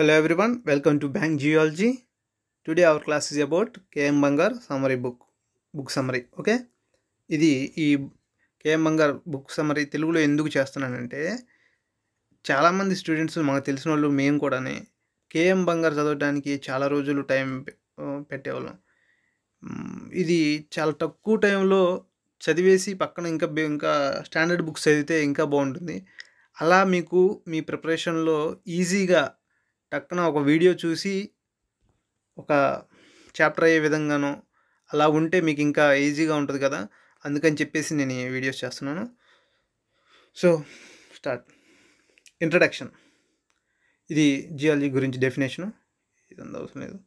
Hello everyone, welcome to Bank Geology. Today our class is about KM Bangar summary book book summary okay ఇది ఈ KM బంగార్ book summary తెలుగులో ఎందుకు చేస్తున్నానంటే చాలామంది students మాకు తెలిసిన వాళ్ళు మేము కూడానే కేఎం బంగార్ చదవడానికి చాలా రోజులు టైం పెట్టేవాళ్ళం ఇది చాలా తక్కువ టైంలో చదివేసి పక్కన ఇంకా ఇంకా స్టాండర్డ్ బుక్స్ చదివితే ఇంకా బాగుంటుంది అలా మీకు మీ ప్రిపరేషన్లో ఈజీగా టక్కున ఒక వీడియో చూసి ఒక చాప్టర్ అయ్యే విధంగానో అలా ఉంటే మీకు ఇంకా ఈజీగా ఉంటుంది కదా అందుకని చెప్పేసి నేను ఈ వీడియోస్ చేస్తున్నాను సో స్టార్ట్ ఇంట్రడక్షన్ ఇది జియాలజీ గురించి డెఫినేషను ఇదంతా అవసరం లేదు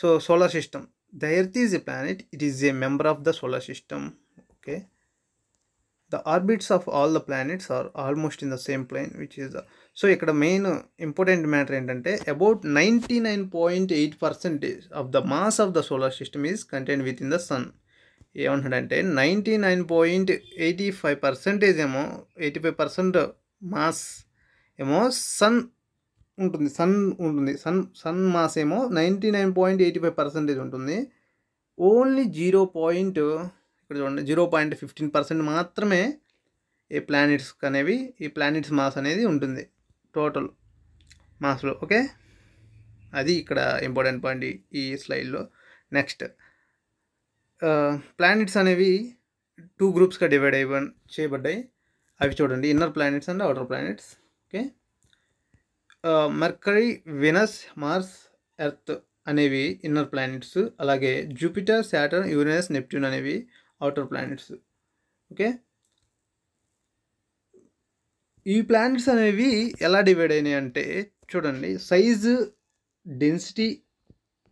so solar system the earth is a planet it is a member of the solar system okay the orbits of all the planets are almost in the same plane which is the so ఇక్కడ main important matter ఏంటంటే about ninety nine point eight percentage of the mass of the solar system is content with in the sun ఏమంటాడంటే ninety nine point eighty five percentage ఏమో eighty five percent mass ఏమో sun ఉంటుంది sun ఉంటుంది sun sun mass ఏమో ninety nine point eighty five percentage ఉంటుంది only zero point ఇక్కడ చూడండి zero point fifteen percent మాత్రమే ఈ ప్లానెట్స్ అనేవి ఈ ప్లానెట్స్ మాస్ అనేది ఉంటుంది టోటల్ మాస్లో ఓకే అది ఇక్కడ ఇంపార్టెంట్ పాయింట్ ఈ స్లైడ్లో నెక్స్ట్ ప్లానెట్స్ అనేవి టూ గ్రూప్స్గా డివైడ్ అయి చేయబడ్డాయి అవి చూడండి inner planets and outer planets okay Mercury Venus Mars Earth అనేవి ఇన్నర్ ప్లానెట్స్ అలాగే జూపిటర్ శాటర్న్ యూరినస్ నెప్ట్యూన్ అనేవి అవుటర్ ప్లానెట్స్ ఓకే ఈ ప్లానెట్స్ అనేవి ఎలా డివైడ్ అయినాయి అంటే చూడండి size density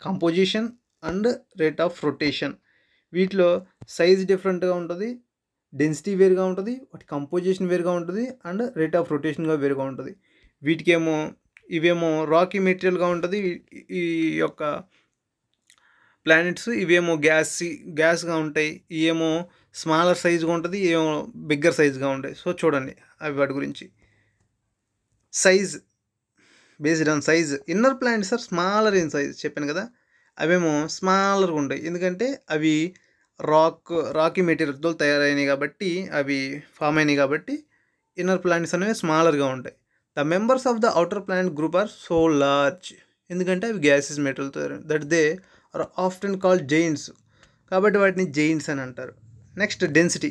composition and rate of rotation వీటిలో సైజ్ డిఫరెంట్గా ఉంటుంది డెన్సిటీ వేరుగా ఉంటుంది వాటి కంపోజిషన్ వేరుగా ఉంటుంది అండ్ రేట్ ఆఫ్ రొటేషన్గా వేరుగా ఉంటుంది వీటికేమో ఇవేమో రాకీ మెటీరియల్గా ఉంటుంది ఈ యొక్క ప్లానెట్స్ ఇవేమో గ్యాస్ గ్యాస్గా ఉంటాయి ఇవేమో స్మాలర్ సైజుగా ఉంటుంది ఏమో బిగ్గర్ సైజుగా ఉంటాయి సో చూడండి అవి వాటి గురించి size based on size inner planets are smaller in size చెప్పాను కదా అవేమో స్మాలర్గా ఉంటాయి ఎందుకంటే అవి రాక్ రాకీ మెటీరియల్తో తయారైనవి కాబట్టి అవి ఫామ్ అయినాయి కాబట్టి ఇన్నర్ ప్లానెట్స్ అనేవి స్మాలర్గా ఉంటాయి the members of the outer planet group are so large ఎందుకంటే అవి గ్యాసెస్ మెటీరియల్తో that they are often called giants కాబట్టి వాటిని జైన్స్ అని అంటారు next density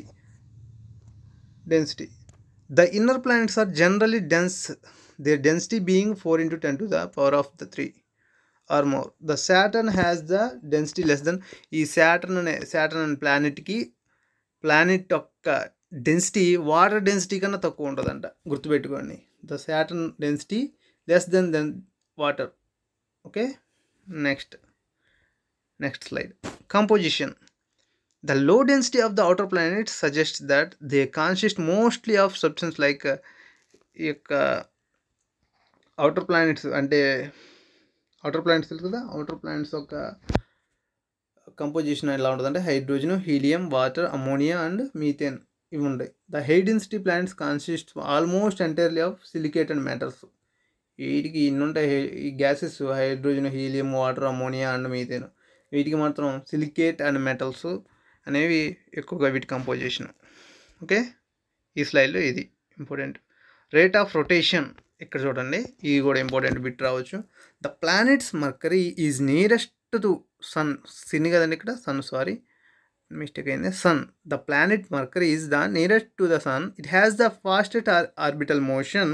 density the inner planets are generally dense they density being four into ten to the power of the three or more the Saturn has the density less than ఈ Saturn అనే Saturn అనే ప్లానెట్కి planet యొక్క density water density కన్నా తక్కువ ఉంటుందంట గుర్తుపెట్టుకోండి the Saturn density less than than water okay next Next slide. Composition. The low density of the outer suggest that they consist mostly of substance like ఈ యొక్క outer planets అంటే outer planets తెలుసు కదా outer planets యొక్క composition ఎలా ఉంటుందంటే hydrogen helium water ammonia and methane ఇవి ఉంటాయి the high density plants consist almost entirely of silicate and matters వీటికి ఇన్ని ఉంటాయి ఈ gases hydrogen helium water ammonia and methane వీటికి మాత్రం సిలికేట్ అండ్ మెటల్స్ అనేవి ఎక్కువగా వీటి కంపోజిషన్ ఓకే ఈ స్లైడ్లో ఇది ఇంపార్టెంట్ రేట్ ఆఫ్ రొటేషన్ ఇక్కడ చూడండి ఇది కూడా ఇంపార్టెంట్ బిట్ రావచ్చు the planets Mercury is nearest to sun సిన్ కదండి ఇక్కడ సన్ సారీ మిస్టేక్ అయింది sun the planet Mercury is the nearest to the sun it has the fastest orbital motion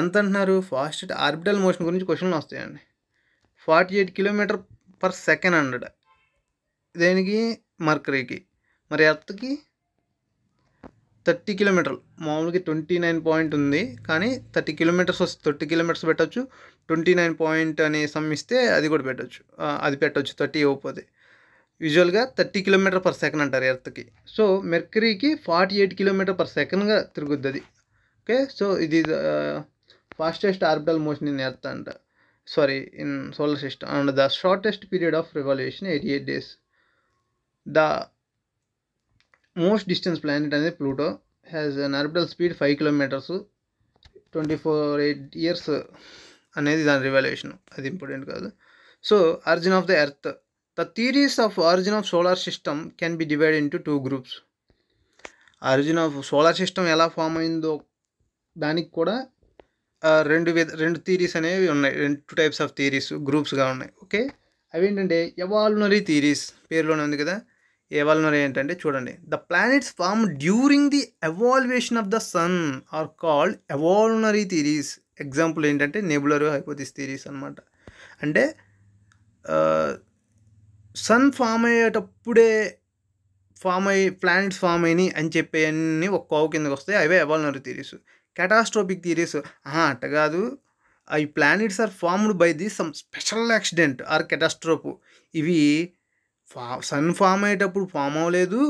ఎంత అంటున్నారు ఫాస్టెస్ట్ ఆర్బిటల్ మోషన్ గురించి క్వశ్చన్లు వస్తాయండి forty eight kilometer per second hundred దేనికి మర్కరీకి మరి ఎర్త్కి థర్టీ కిలోమీటర్లు మామూలుగా ట్వంటీ నైన్ పాయింట్ ఉంది కానీ థర్టీ కిలోమీటర్స్ వస్తే థర్టీ కిలోమీటర్స్ పెట్టచ్చు ట్వంటీ నైన్ పాయింట్ అని సమ్మిస్తే ఇస్తే అది కూడా పెట్టచ్చు అది పెట్టచ్చు థర్టీ అయిపోతే యూజువల్గా థర్టీ కిలోమీటర్ పర్ సెకండ్ అంటారు ఎర్త్కి సో మెర్కరీకి ఫార్టీ ఎయిట్ కిలోమీటర్ పర్ సెకండ్గా తిరుగుద్ది అది ఓకే సో ఇది fastest orbital motion in earth అంట sorry in solar system and the shortest period of revolution revolution eight days the most distance planet అనేది Pluto has an orbital speed five kilometers twenty four eight years అనేది దాని revolution అది important కాదు so origin of the earth the theories of origin of solar system can be divide in two groups origin of solar system ఎలా form అయిందో దానికి కూడా రెండు విధ రెండు థీరీస్ అనేవి ఉన్నాయి రెండు టైప్స్ ఆఫ్ థీరీస్ గ్రూప్స్గా ఉన్నాయి ఓకే అవి ఏంటంటే ఎవాల్నరీ థీరీస్ పేరులోనే ఉంది కదా ఎవాల్నరీ ఏంటంటే చూడండి the planets form during the evolution of the sun are called evolutionary theories example ఏంటంటే నెబులర్ హైపోతిస్ థీరీస్ అనమాట అంటే సన్ ఫామ్ అయ్యేటప్పుడే ఫామ్ అయ్యి ప్లానెట్స్ ఫామ్ అయినాయి అని చెప్పేవన్నీ ఒక కిందకి వస్తాయి అవే ఎవాల్నరీ థీరీస్ కెటాస్ట్రోపిక్ థియరీస్ అట్ట కాదు ఈ planets are formed by the some special accident or catastrophe ఇవి ఫా సన్ ఫామ్ అయ్యేటప్పుడు ఫామ్ అవ్వలేదు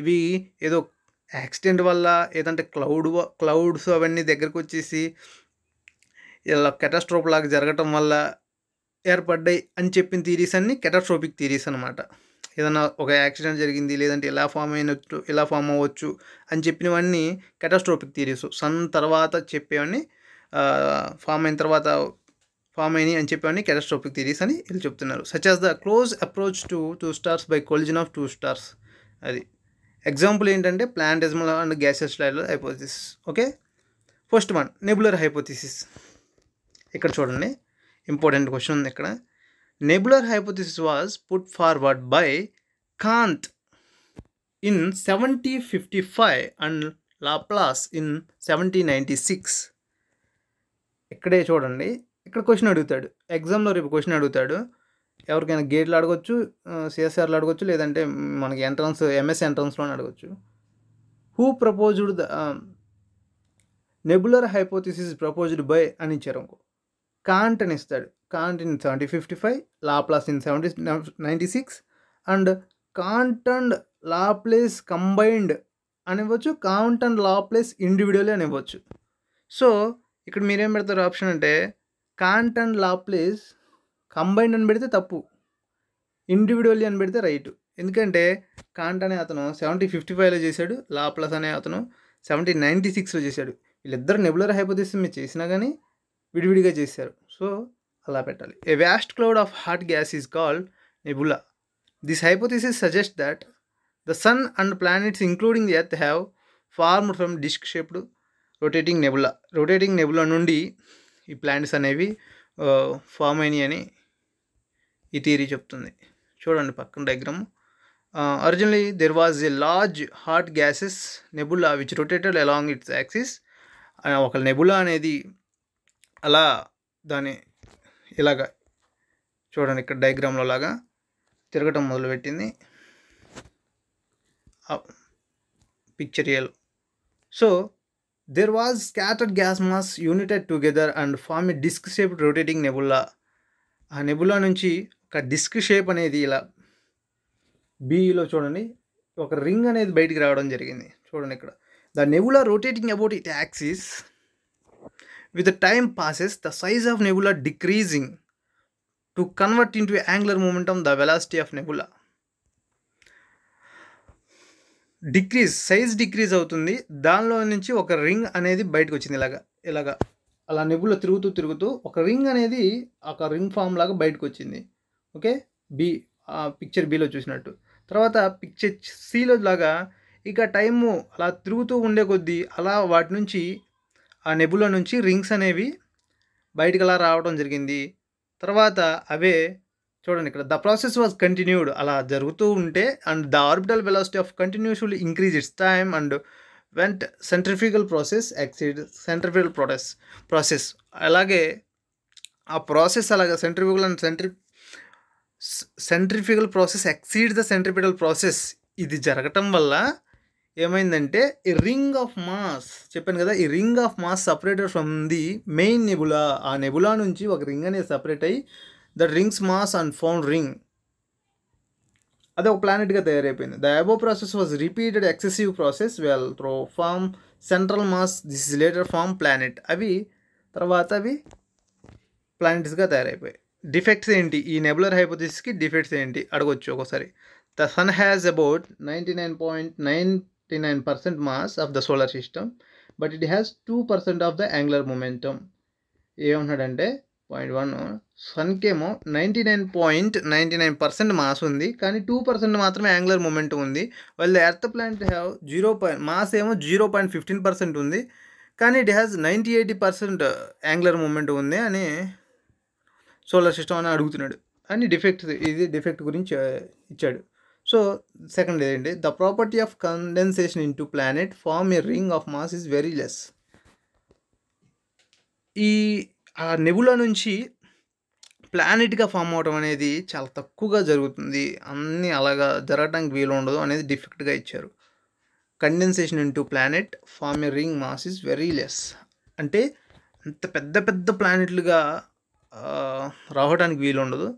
ఇవి ఏదో యాక్సిడెంట్ వల్ల ఏదంటే క్లౌడ్ క్లౌడ్స్ అవన్నీ దగ్గరకు వచ్చేసి ఇలా కెటాస్ట్రోప్ లాగా జరగటం వల్ల ఏర్పడ్డాయి అని చెప్పిన థీరీస్ అన్నీ కెటాస్ట్రోపిక్ థీరీస్ అనమాట ఏదైనా ఒక యాక్సిడెంట్ జరిగింది లేదంటే ఎలా ఫామ్ అయినట్టు ఎలా ఫామ్ అవ్వచ్చు అని చెప్పినవన్నీ కెటాస్ట్రోపిక్ థియరీస్ సన్ తర్వాత చెప్పేవన్నీ ఫామ్ అయిన తర్వాత ఫామ్ అయినాయి అని చెప్పేవన్నీ కెటాస్ట్రోపిక్ థియరీస్ అని వీళ్ళు చెప్తున్నారు such as the close approach to two stars by collision of two stars అది ఎగ్జాంపుల్ ఏంటంటే ప్లాంటిజమల్ అండ్ గ్యాసెస్ స్లైడ్లో hypothesis okay first one nebular hypothesis ఇక్కడ చూడండి ఇంపార్టెంట్ క్వశ్చన్ ఉంది ఇక్కడ nebular was put forward by Kant in seventy fifty five and Laplace in seventy ninety six ఇక్కడే చూడండి ఇక్కడ క్వశ్చన్ అడుగుతాడు ఎగ్జామ్లో రేపు క్వశ్చన్ అడుగుతాడు ఎవరికైనా గేట్లు అడగచ్చు సిఎస్ఆర్లు అడగచ్చు లేదంటే మనకి ఎంట్రన్స్ ఎంఎస్ ఎంట్రన్స్లోనే అడగొచ్చు who proposed the nebular hypothesis proposed by అని ఇచ్చారు కాంట్ అని ఇస్తాడు Kant in seventy fifty five Laplace in seventy ninety six and Kant and Laplace combined అనివ్వచ్చు కాంట్ అండ్ లాప్లేస్ ఇండివిడ్యువల్లీ అనివ్వచ్చు సో ఇక్కడ మీరేం పెడతారు ఆప్షన్ అంటే కాంట్ అండ్ లాప్లేస్ కంబైన్డ్ అని పెడితే తప్పు ఇండివిడ్యువల్లీ అని పెడితే రైట్ ఎందుకంటే కాంట్ అనే అతను సెవెంటీ ఫిఫ్టీ ఫైవ్లో చేశాడు లాప్లస్ అనే అతను సెవెంటీ నైంటీ సిక్స్లో చేశాడు వీళ్ళిద్దరు నెబులర్ హైపోతీస్ మీరు చేసినా కానీ విడివిడిగా చేశారు సో అలా పెట్టాలి a vast cloud of hot gas is called nebula this hypothesis suggest that the sun and planets including the earth have formed from disk shaped rotating nebula rotating nebula నుండి ఈ planets అనేవి form అయినాయి అని ఈ theory చెప్తుంది చూడండి పక్కన diagram originally there was a large hot gases nebula which rotated along its axis ఒక నెబులా అనేది అలా దాని ఇలాగ చూడండి ఇక్కడ డయాగ్రామ్లో లాగా తిరగటం మొదలుపెట్టింది picture pictorial so there was scattered gas mass united together and form a disk shape rotating nebula ఆ నెబులా నుంచి ఒక డిస్క్ షేప్ అనేది ఇలా బీఈలో చూడండి ఒక రింగ్ అనేది బయటికి రావడం జరిగింది చూడండి ఇక్కడ the nebula rotating about it axis With the time passes, the size of nebula decreasing. To convert into angular momentum, the velocity of nebula. Decrease size decrease అవుతుంది దానిలో నుంచి ఒక రింగ్ అనేది బయటకు వచ్చింది ఇలాగా ఇలాగా అలా నెబులో తిరుగుతూ తిరుగుతూ ఒక రింగ్ అనేది ఒక రింగ్ ఫామ్ లాగా బయటకు వచ్చింది ఓకే బి పిక్చర్ బిలో చూసినట్టు తర్వాత పిక్చర్ సిలో లాగా ఇక టైము అలా తిరుగుతూ ఉండే కొద్దీ అలా వాటి నుంచి ఆ నెబుల నుంచి రింగ్స్ అనేవి బయటకు అలా రావడం జరిగింది తర్వాత అవే చూడండి ఇక్కడ ద ప్రాసెస్ వాజ్ కంటిన్యూడ్ అలా జరుగుతూ ఉంటే and the orbital velocity of will increase its time and went centrifugal process exceed centrifugal process process అలాగే ఆ ప్రాసెస్ అలాగే సెంట్రిఫికల్ అండ్ సెంట్రి centrifugal process exceed the centripetal process ఇది జరగటం వల్ల ఏమైందంటే ఈ రింగ్ ఆఫ్ మాస్ చెప్పాను కదా ఈ ring of mass separated from the main nebula ఆ నెబులా నుంచి ఒక రింగ్ అనేది సపరేట్ అయ్యి that rings mass and form ring అదే ఒక ప్లానెట్గా తయారైపోయింది the above process was repeated excessive process well through form central mass this is later form planet అవి తర్వాత అవి ప్లానెట్స్గా తయారైపోయాయి డిఫెక్ట్స్ ఏంటి ఈ నెబులర్ హైపోతిస్కి డిఫెక్ట్స్ ఏంటి అడగొచ్చు ఒకసారి the sun has about ninety nine point nine 59% mass of the solar system but it has 2% of the angular momentum ఏమంటున్నాడంటే point one సన్కేమో ninety nine point ninety nine percent mass ఉంది కానీ two percent మాత్రమే angular moment ఉంది వాళ్ళ earth plant have zero point mass ఏమో zero point fifteen percent ఉంది కానీ it has ninety eighty percent angular moment ఉంది అని సోలార్ సిస్టమ్ అని అడుగుతున్నాడు అని డిఫెక్ట్ ఇది డిఫెక్ట్ గురించి ఇచ్చాడు సో సెకండ్ ఏదండి the property of condensation into planet form a ring of mass is very less ఈ ఆ నెబుల నుంచి ప్లానెట్గా ఫామ్ అవడం అనేది చాలా తక్కువగా జరుగుతుంది అన్నీ అలాగా జరగడానికి వీలు ఉండదు అనేది డిఫెక్ట్గా ఇచ్చారు condensation into planet form a ring mass is very less అంటే అంత పెద్ద పెద్ద ప్లానెట్లుగా రావడానికి వీలు ఉండదు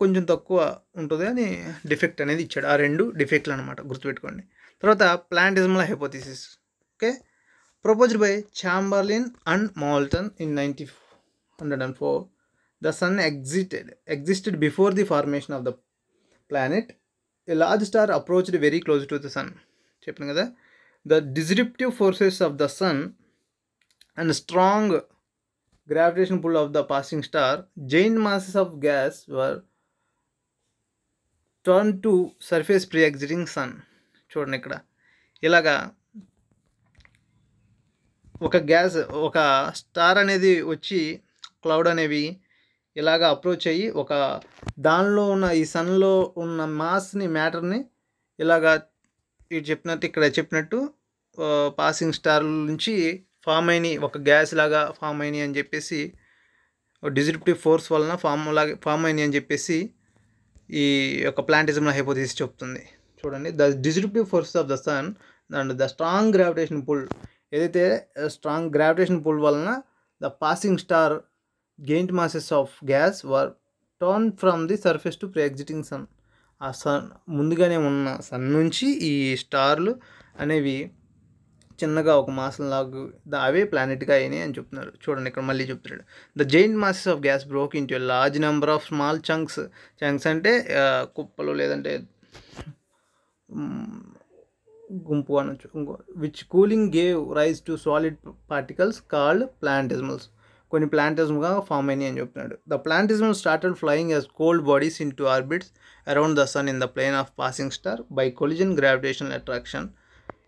కొంచెం తక్కువ ఉంటుంది అని డిఫెక్ట్ అనేది ఇచ్చాడు ఆ రెండు డిఫెక్ట్లు అనమాట గుర్తుపెట్టుకోండి తర్వాత planetesimal hypothesis okay proposed by Chamberlin and Moulton in ninety hundred and four the sun exited existed before the formation of the planet a large star approached very close to the sun చెప్పాను కదా the disruptive forces of the sun and strong gravitation pull of the passing star, giant masses of gas were turn to surface pre existing sun చూడండి ఇక్కడ ఇలాగా ఒక gas ఒక star అనేది వచ్చి cloud అనేవి ఇలాగా అప్రోచ్ అయ్యి ఒక దానిలో ఉన్న ఈ సన్లో ఉన్న మాస్ని మ్యాటర్ని ఇలాగా ఇటు చెప్పినట్టు ఇక్కడ చెప్పినట్టు పాసింగ్ స్టార్ నుంచి ఫామ్ అయినాయి ఒక గ్యాస్ లాగా ఫామ్ అయినాయి అని చెప్పేసి డిజిప్టివ్ ఫోర్స్ వలన ఫామ్ లాగా ఫామ్ అయినాయి అని చెప్పేసి ఈ యొక్క ప్లాంటిజంలో హైపోథీసిస్ చెప్తుంది చూడండి the disruptive force of the sun and the strong gravitation pull ఏదైతే స్ట్రాంగ్ గ్రావిటేషన్ పుల్ వలన the passing star giant masses of gas were turn from the surface to pre existing sun ఆ sun ముందుగానే ఉన్న sun నుంచి ఈ స్టార్లు అనేవి చిన్నగా ఒక మాసం లాగు అవే ప్లానెట్గా అయినాయి అని చెప్తున్నారు చూడండి ఇక్కడ మళ్ళీ చెప్తున్నాడు the giant masses of gas broke to large number of small chunks chunks అంటే కుప్పలు లేదంటే గుంపు అనొచ్చు which cooling gave rise to solid particles called planetesimals కొన్ని ప్లాంటిజమ్గా ఫామ్ అయినాయి అని చెప్తున్నాడు the planetesimal started flying as cold bodies into orbits around the sun in the plane of passing star by collision gravitation attraction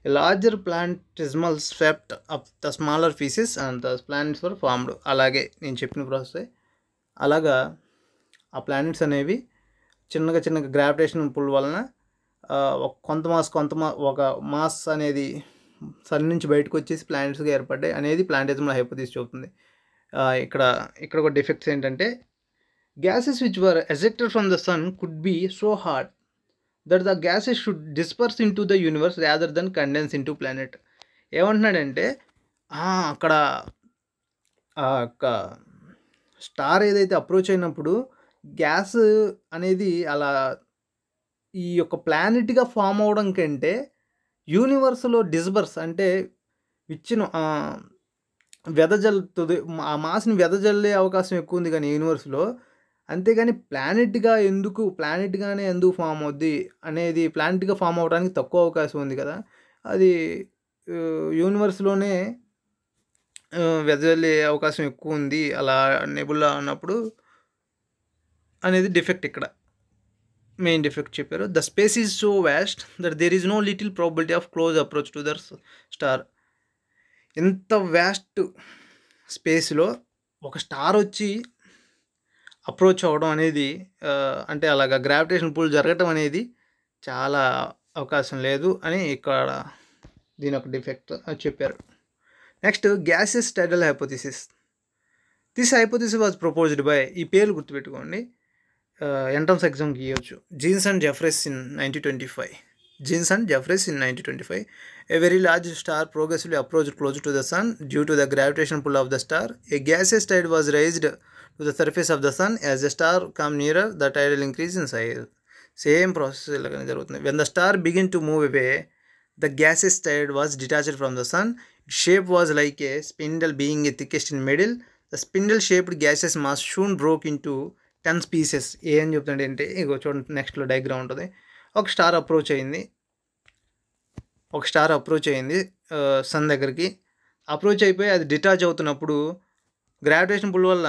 A larger planetesimal swept up the smaller pieces and the planets were formed. అలాగే నేను చెప్పిన process అలాగా ఆ planets అనేవి చిన్నగా చిన్నగా gravitation pull వలన కొంత మాస్ కొంత మా ఒక మాస్ అనేది సన్ నుంచి బయటకు వచ్చేసి ప్లానెట్స్గా ఏర్పడ్డాయి అనేది ప్లానెటిజంలో హైపోతీస్ చెబుతుంది ఇక్కడ ఇక్కడ ఒక డిఫెక్ట్స్ ఏంటంటే gases which were ejected from the sun could be so hot that the gases should disperse into the universe rather than condense into planet ఏమంటున్నాడంటే అక్కడ ఆ యొక్క స్టార్ ఏదైతే అప్రోచ్ అయినప్పుడు గ్యాస్ అనేది అలా ఈ యొక్క ప్లానెట్గా ఫామ్ అవడం కంటే యూనివర్స్లో డిస్బర్స్ అంటే విచ్చిన వెదజల్లుతుంది ఆ మాస్ని వెదజల్లే అవకాశం ఎక్కువ ఉంది కానీ యూనివర్స్లో అంతేగాని ప్లానెట్గా ఎందుకు ప్లానెట్గానే ఎందుకు ఫామ్ అవుద్ది అనేది ప్లానెట్గా ఫామ్ అవడానికి తక్కువ అవకాశం ఉంది కదా అది యూనివర్స్లోనే వెదజల్లే అవకాశం ఎక్కువ ఉంది అలా నెబుల్లా అన్నప్పుడు అనేది డిఫెక్ట్ ఇక్కడ మెయిన్ డిఫెక్ట్ చెప్పారు the space is so vast that there is no little probability of close approach to their star ఎంత వ్యాస్ట్ స్పేస్లో ఒక స్టార్ వచ్చి అప్రోచ్ అవ్వడం అనేది అంటే అలాగా గ్రావిటేషన్ పుల్ జరగటం అనేది చాలా అవకాశం లేదు అని ఇక్కడ దీని ఒక డిఫెక్ట్ చెప్పారు next gases tidal hypothesis this hypothesis was proposed by ఈ పేర్లు గుర్తుపెట్టుకోండి ఎంట్రన్స్ ఎగ్జామ్ గీయవచ్చు Jeans and Jeffreys in nineteen twenty five Jeans and Jeffreys in nineteen twenty five a very large star progressively approach close to the sun due to the gravitation pull of the star a gases tide was raised to the surface of the sun. As the star comes nearer, the tidal increase in size. Same process लगाने जरूरत नहीं. When the star begin to move away, the gaseous tide was detached from the sun. Its shape was like a spindle being thickest in middle. The spindle shaped gaseous mass soon broke into ten pieces ఏం చెప్తుంటే అంటే ఇగో చూడండి నెక్స్ట్లో diagram ఉంటుంది ఒక star approach అయింది ఒక star approach అయింది sun దగ్గరికి అప్రోచ్ అయిపోయి అది డిటాచ్ అవుతున్నప్పుడు గ్రావిటేషన్ పుల్ వల్ల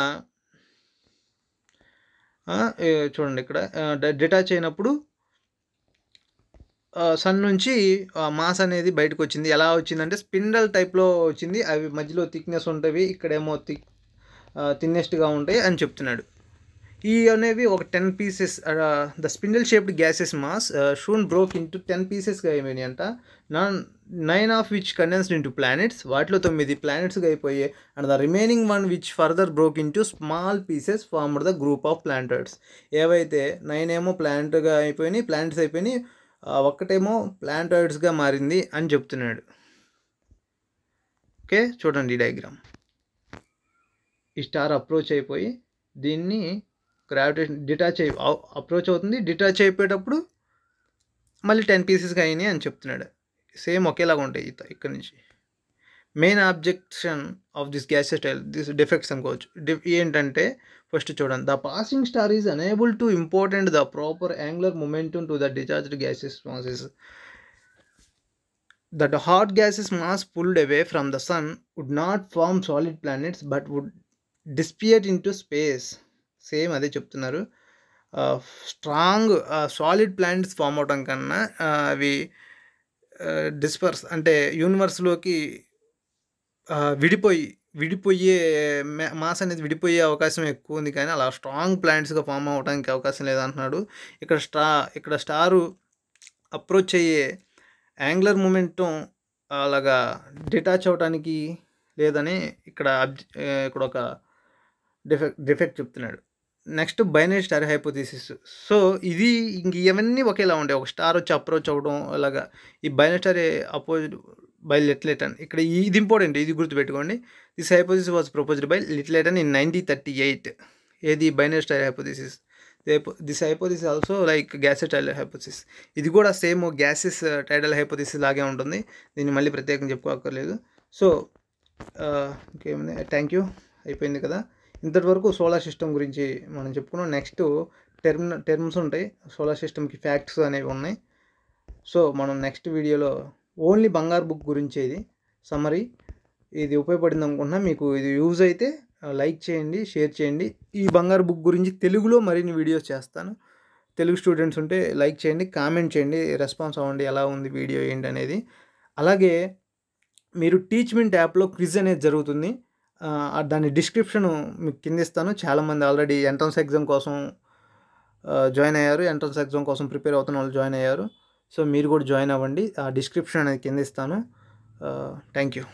చూడండి ఇక్కడ డిటాచ్ అయినప్పుడు సన్ నుంచి మాస్ అనేది బయటకు వచ్చింది ఎలా వచ్చిందంటే స్పిండల్ టైప్లో వచ్చింది అవి మధ్యలో థిక్నెస్ ఉంటుంది ఇక్కడేమో థిక్ థిన్నెస్ట్గా ఉంటాయి అని చెప్తున్నాడు ఈ అనేవి ఒక ten pieces the spindle shaped gases mass soon broke into ten పీసెస్గా ఏమైనాయి అంట నాన్ nine of which condensed into planets వాటిలో తొమ్మిది ప్లానెట్స్గా అయిపోయి and the remaining one which further broke into small pieces form the group of planets ఏవైతే nine ఏమో ప్లానెట్గా అయిపోయినాయి ప్లానెట్స్ అయిపోయినాయి ఒక్కటేమో ప్లానెటాయిడ్స్గా మారింది అని చెప్తున్నాడు ఓకే చూడండి డయాగ్రామ్ ఈ స్టార్ అప్రోచ్ అయిపోయి దీన్ని గ్రావిటేషన్ డిటాచ్ అయి అప్రోచ్ అవుతుంది డిటాచ్ అయిపోయేటప్పుడు మళ్ళీ టెన్ పీసెస్గా అయినాయి అని చెప్తున్నాడు సేమ్ ఒకేలాగా ఉంటాయి ఇక్కడ నుంచి main objection of this gas tidal this defects అనుకోవచ్చు ఏంటంటే ఫస్ట్ చూడండి the passing star is unable to important the proper angular momentum to the discharged gases masses that hot gases mass pulled away from the sun would not form solid planets but would disappear into space same అదే చెప్తున్నారు strong solid planets form అవటం కన్నా uh, అవి disperse అంటే యూనివర్స్లోకి విడిపోయి విడిపోయే mass అనేది విడిపోయే అవకాశం ఎక్కువ ఉంది కానీ అలా స్ట్రాంగ్ ప్లాంట్స్గా ఫామ్ అవడానికి అవకాశం లేదంటున్నాడు ఇక్కడ స్టా ఇక్కడ స్టారు అప్రోచ్ అయ్యే యాంగులర్ మూమెంటం అలాగా డిటాచ్ అవడానికి లేదని ఇక్కడ ఇక్కడ ఒక డిఫెక్ట్ డిఫెక్ట్ చెప్తున్నాడు next binary star hypothesis so ఇది ఇంక ఇవన్నీ ఒకేలా ఉండే ఒక స్టార్ వచ్చి అప్రోచ్ అవ్వడం అలాగా ఈ binary star opposite by Lyttleton ఇక్కడ ఇది ఇంపార్టెంట్ ఇది గుర్తుపెట్టుకోండి this hypothesis was proposed by Lyttleton in nineteen thirty eight ఏది binary star hypothesis this hypothesis also like gases tidal hypothesis ఇది కూడా సేమ్ గ్యాసెస్ టైడల్ హైపోథిసిస్ లాగే ఉంటుంది దీన్ని మళ్ళీ ప్రత్యేకంగా చెప్పుకోకర్లేదు సో ఇంకేముంది థ్యాంక్ యూ అయిపోయింది కదా ఇంతటి వరకు సోలార్ సిస్టమ్ గురించి మనం చెప్పుకున్నాం నెక్స్ట్ టెర్మ్ టెర్మ్స్ ఉంటాయి సోలార్ సిస్టమ్కి ఫ్యాక్ట్స్ అనేవి ఉన్నాయి సో మనం నెక్స్ట్ వీడియోలో ఓన్లీ బంగారు బుక్ గురించి ఇది సమరీ ఇది ఉపయోగపడింది అనుకుంటున్నా మీకు ఇది యూజ్ అయితే లైక్ చేయండి షేర్ చేయండి ఈ బంగారు బుక్ గురించి తెలుగులో మరిన్ని వీడియోస్ చేస్తాను తెలుగు స్టూడెంట్స్ ఉంటే లైక్ చేయండి కామెంట్ చేయండి రెస్పాన్స్ అవ్వండి ఎలా ఉంది వీడియో ఏంటి అనేది అలాగే మీరు టీచ్మెంట్ యాప్లో క్విజ్ అనేది జరుగుతుంది దాని డిస్క్రిప్షన్ మీకు కింద ఇస్తాను చాలామంది ఆల్రెడీ ఎంట్రన్స్ ఎగ్జామ్ కోసం జాయిన్ అయ్యారు ఎంట్రన్స్ ఎగ్జామ్ కోసం ప్రిపేర్ అవుతున్న వాళ్ళు జాయిన్ అయ్యారు సో మీరు కూడా జాయిన్ అవ్వండి ఆ డిస్క్రిప్షన్ అనేది కింద ఇస్తాను థ్యాంక్ యూ